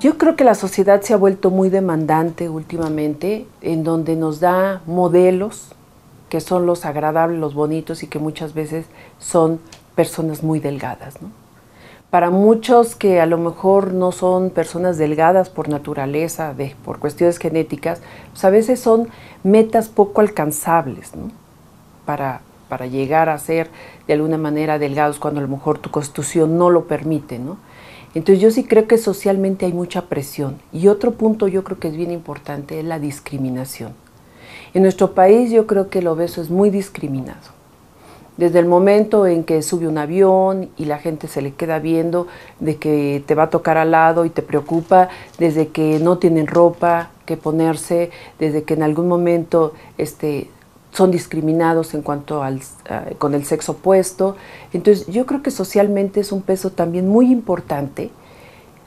Yo creo que la sociedad se ha vuelto muy demandante últimamente, en donde nos da modelos que son los agradables, los bonitos y que muchas veces son personas muy delgadas. Para muchos que a lo mejor no son personas delgadas por naturaleza, por cuestiones genéticas, pues a veces son metas poco alcanzables, Para, para llegar a ser de alguna manera delgados cuando a lo mejor tu constitución no lo permite, Entonces yo sí creo que socialmente hay mucha presión. Y otro punto yo creo que es bien importante es la discriminación. En nuestro país yo creo que el obeso es muy discriminado. Desde el momento en que sube un avión y la gente se le queda viendo, de que te va a tocar al lado y te preocupa, desde que no tienen ropa que ponerse, desde que en algún momento este, son discriminados en cuanto al, con el sexo opuesto. Entonces yo creo que socialmente es un peso también muy importante,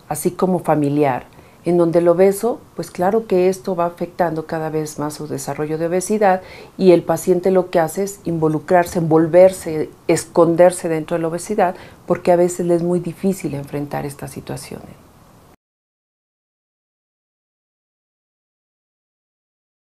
así como familiar, en donde el obeso, pues claro que esto va afectando cada vez más su desarrollo de obesidad y el paciente lo que hace es involucrarse, envolverse, esconderse dentro de la obesidad, porque a veces le es muy difícil enfrentar estas situaciones.